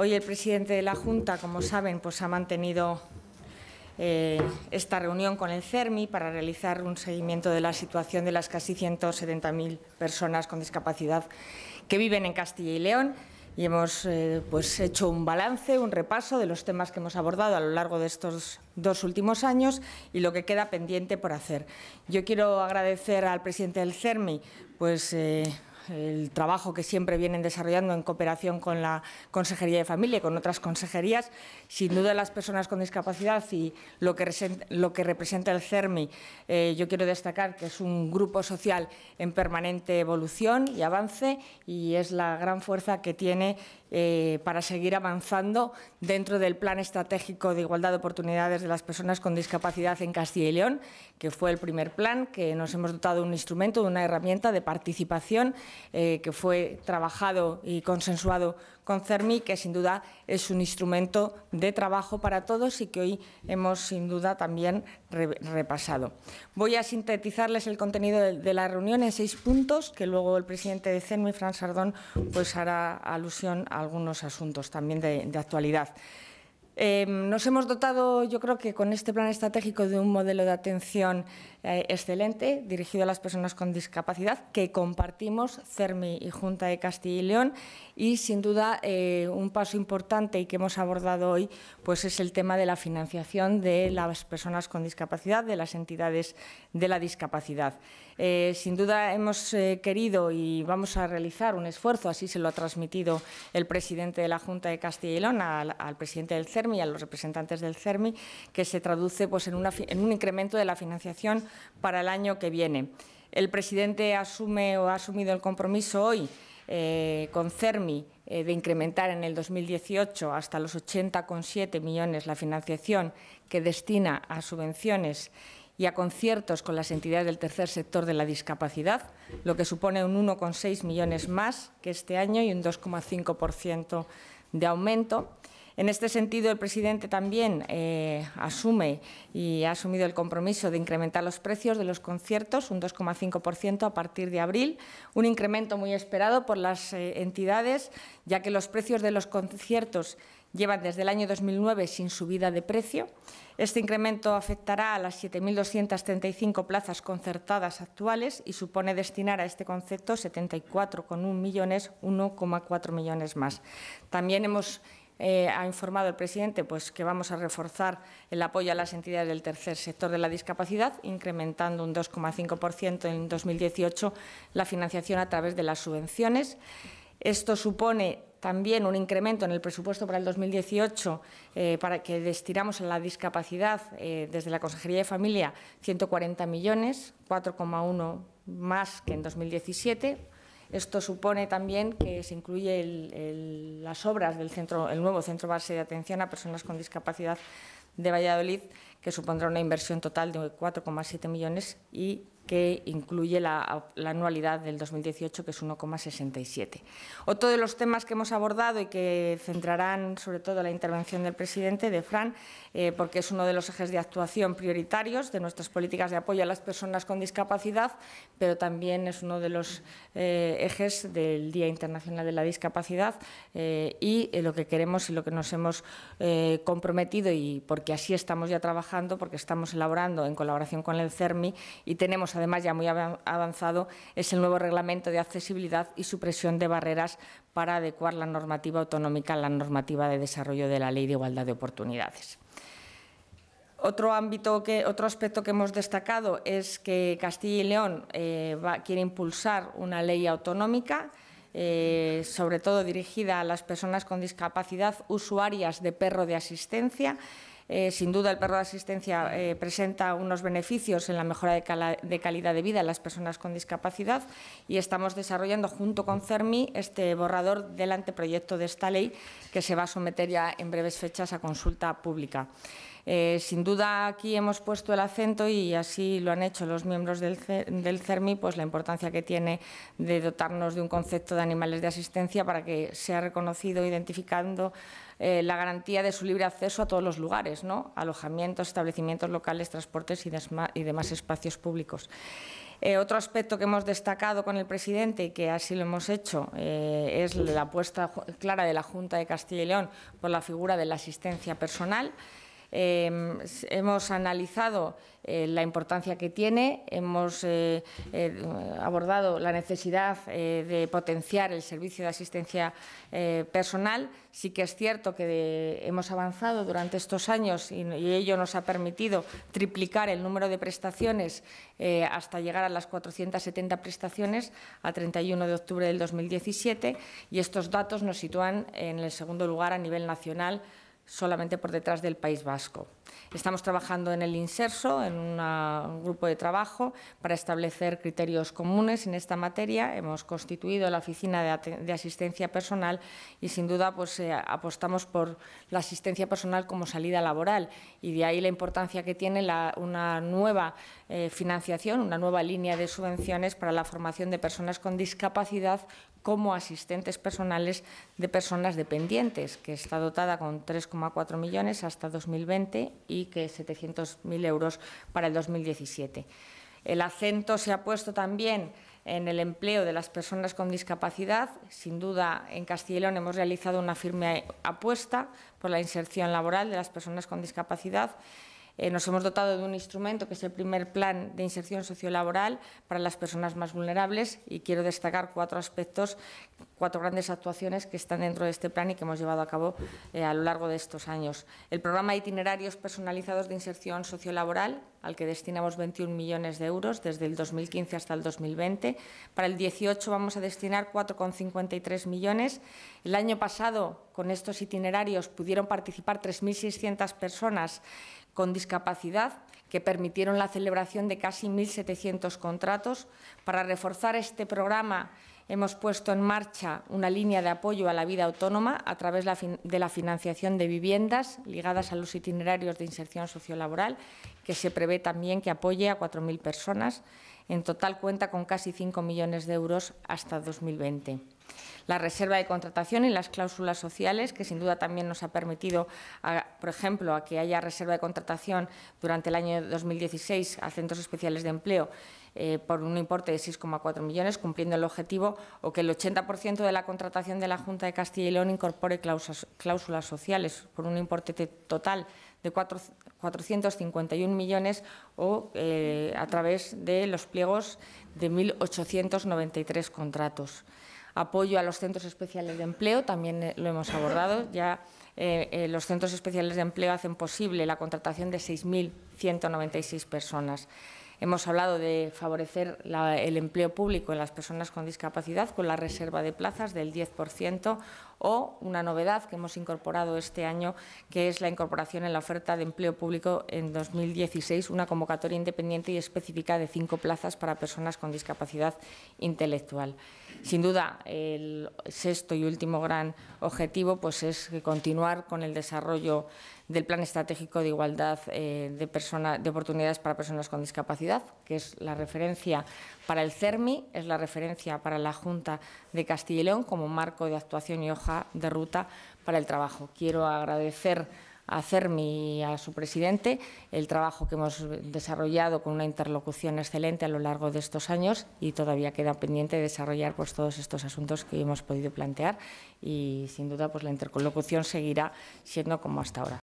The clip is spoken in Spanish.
Hoy el presidente de la Junta, como saben, pues ha mantenido eh, esta reunión con el CERMI para realizar un seguimiento de la situación de las casi 170.000 personas con discapacidad que viven en Castilla y León. Y hemos eh, pues hecho un balance, un repaso de los temas que hemos abordado a lo largo de estos dos últimos años y lo que queda pendiente por hacer. Yo quiero agradecer al presidente del CERMI pues, eh, el trabajo que siempre vienen desarrollando en cooperación con la Consejería de Familia y con otras consejerías. Sin duda, las personas con discapacidad y lo que, representa el CERMI, eh, yo quiero destacar que es un grupo social en permanente evolución y avance y es la gran fuerza que tiene eh, para seguir avanzando dentro del Plan Estratégico de Igualdad de Oportunidades de las Personas con Discapacidad en Castilla y León, que fue el primer plan, que nos hemos dotado de un instrumento, de una herramienta de participación eh, que fue trabajado y consensuado con CERMI, que sin duda es un instrumento de trabajo para todos y que hoy hemos sin duda también repasado. Voy a sintetizarles el contenido de, la reunión en seis puntos, que luego el presidente de CERMI, Fran Sardón, pues hará alusión a algunos asuntos también de, actualidad. Eh, nos hemos dotado, yo creo que con este plan estratégico, de un modelo de atención eh, excelente dirigido a las personas con discapacidad que compartimos CERMI y Junta de Castilla y León y sin duda eh, un paso importante y que hemos abordado hoy pues es el tema de la financiación de las personas con discapacidad, de las entidades de la discapacidad. Eh, sin duda hemos querido y vamos a realizar un esfuerzo, así se lo ha transmitido el presidente de la Junta de Castilla y León al, presidente del CERMI y a los representantes del CERMI, que se traduce pues, en un incremento de la financiación para el año que viene. El presidente asume o ha asumido el compromiso hoy eh, con CERMI eh, de incrementar en el 2018 hasta los 80,7 millones la financiación que destina a subvenciones y a conciertos con las entidades del tercer sector de la discapacidad, lo que supone un 1,6 millones más que este año y un 2,5% de aumento. En este sentido, el presidente también eh, asume y ha asumido el compromiso de incrementar los precios de los conciertos un 2,5% a partir de abril, un incremento muy esperado por las eh, entidades, ya que los precios de los conciertos llevan desde el año 2009 sin subida de precio. Este incremento afectará a las 7.235 plazas concertadas actuales y supone destinar a este concepto 74,1 millones, 1,4 millones más. También hemos eh, ha informado el presidente pues, que vamos a reforzar el apoyo a las entidades del tercer sector de la discapacidad, incrementando un 2,5% en 2018 la financiación a través de las subvenciones. Esto supone también un incremento en el presupuesto para el 2018 eh, para que destinamos a la discapacidad eh, desde la Consejería de Familia 140 millones, 4,1 más que en 2017 esto supone también que se incluye las obras del centro, el nuevo Centro Base de Atención a Personas con Discapacidad de Valladolid, que supondrá una inversión total de 4,7 millones y que incluye la, anualidad del 2018, que es 1,67. Otro de los temas que hemos abordado y que centrarán sobre todo la intervención del presidente, de Fran, eh, porque es uno de los ejes de actuación prioritarios de nuestras políticas de apoyo a las personas con discapacidad, pero también es uno de los eh, ejes del Día Internacional de la Discapacidad eh, y lo que queremos y lo que nos hemos comprometido y porque así estamos ya trabajando, porque estamos elaborando en colaboración con el CERMI y tenemos pues, además ya muy avanzado es el nuevo reglamento de accesibilidad y supresión de barreras para adecuar la normativa autonómica a la normativa de desarrollo de la Ley de Igualdad de Oportunidades. Otro ámbito, otro aspecto que hemos destacado es que Castilla y León eh, quiere impulsar una ley autonómica, eh, sobre todo dirigida a las personas con discapacidad usuarias de perro de asistencia, eh, sin duda, el perro de asistencia eh, presenta unos beneficios en la mejora de, de, calidad de vida de las personas con discapacidad y estamos desarrollando junto con CERMI este borrador del anteproyecto de esta ley que se va a someter ya en breves fechas a consulta pública. Eh, sin duda aquí hemos puesto el acento y así lo han hecho los miembros del, CERMI, pues la importancia que tiene de dotarnos de un concepto de animales de asistencia para que sea reconocido identificando eh, la garantía de su libre acceso a todos los lugares, ¿no? alojamientos, establecimientos locales, transportes y, demás espacios públicos. Eh, otro aspecto que hemos destacado con el presidente y que así lo hemos hecho es la apuesta clara de la Junta de Castilla y León por la figura de la asistencia personal. Em, hemos analizado eh, la importancia que tiene, hemos eh, eh, abordado la necesidad de potenciar el servicio de asistencia personal. Sí que es cierto que hemos avanzado durante estos años y, ello nos ha permitido triplicar el número de prestaciones hasta llegar a las 470 prestaciones a 31 de octubre del 2017 y estos datos nos sitúan en el segundo lugar a nivel nacional solamente por detrás del País Vasco. Estamos trabajando en el inserso, en un grupo de trabajo, para establecer criterios comunes en esta materia. Hemos constituido la oficina de, asistencia personal y, sin duda, pues, eh, apostamos por la asistencia personal como salida laboral. Y de ahí la importancia que tiene una nueva eh, financiación, una nueva línea de subvenciones para la formación de personas con discapacidad como asistentes personales de personas dependientes, que está dotada con 3,4 millones hasta 2020 y que 700.000 euros para el 2017. El acento se ha puesto también en el empleo de las personas con discapacidad. Sin duda, en Castilla y León hemos realizado una firme apuesta por la inserción laboral de las personas con discapacidad eh, nos hemos dotado de un instrumento que es el primer plan de inserción sociolaboral para las personas más vulnerables y quiero destacar cuatro aspectos, cuatro grandes actuaciones que están dentro de este plan y que hemos llevado a cabo eh, a lo largo de estos años. El programa de itinerarios personalizados de inserción sociolaboral, al que destinamos 21 millones de euros desde el 2015 hasta el 2020. Para el 18 vamos a destinar 4,53 millones. El año pasado, con estos itinerarios, pudieron participar 3.600 personas, con discapacidad que permitieron la celebración de casi 1.700 contratos. Para reforzar este programa hemos puesto en marcha una línea de apoyo a la vida autónoma a través de la financiación de viviendas ligadas a los itinerarios de inserción sociolaboral, que se prevé también que apoye a 4.000 personas. En total cuenta con casi 5 millones de euros hasta 2020 la reserva de contratación y las cláusulas sociales, que sin duda también nos ha permitido, por ejemplo, a que haya reserva de contratación durante el año 2016 a centros especiales de empleo eh, por un importe de 6,4 millones, cumpliendo el objetivo, o que el 80% de la contratación de la Junta de Castilla y León incorpore cláusulas, sociales por un importe total de 451 millones o eh, a través de los pliegos de 1.893 contratos. Apoyo a los centros especiales de empleo, también eh, lo hemos abordado. Ya eh, eh, los centros especiales de empleo hacen posible la contratación de 6.196 personas. Hemos hablado de favorecer el empleo público en las personas con discapacidad con la reserva de plazas del 10% o una novedad que hemos incorporado este año, que es la incorporación en la oferta de empleo público en 2016, una convocatoria independiente y específica de cinco plazas para personas con discapacidad intelectual. Sin duda, el sexto y último gran objetivo pues, es continuar con el desarrollo del Plan Estratégico de Igualdad eh, de, de Oportunidades para Personas con Discapacidad, que es la referencia para el CERMI, es la referencia para la Junta de Castilla y León como marco de actuación y de ruta para el trabajo. Quiero agradecer a CERMI y a su presidente el trabajo que hemos desarrollado con una interlocución excelente a lo largo de estos años y todavía queda pendiente desarrollar pues, todos estos asuntos que hemos podido plantear y sin duda pues, la interlocución seguirá siendo como hasta ahora.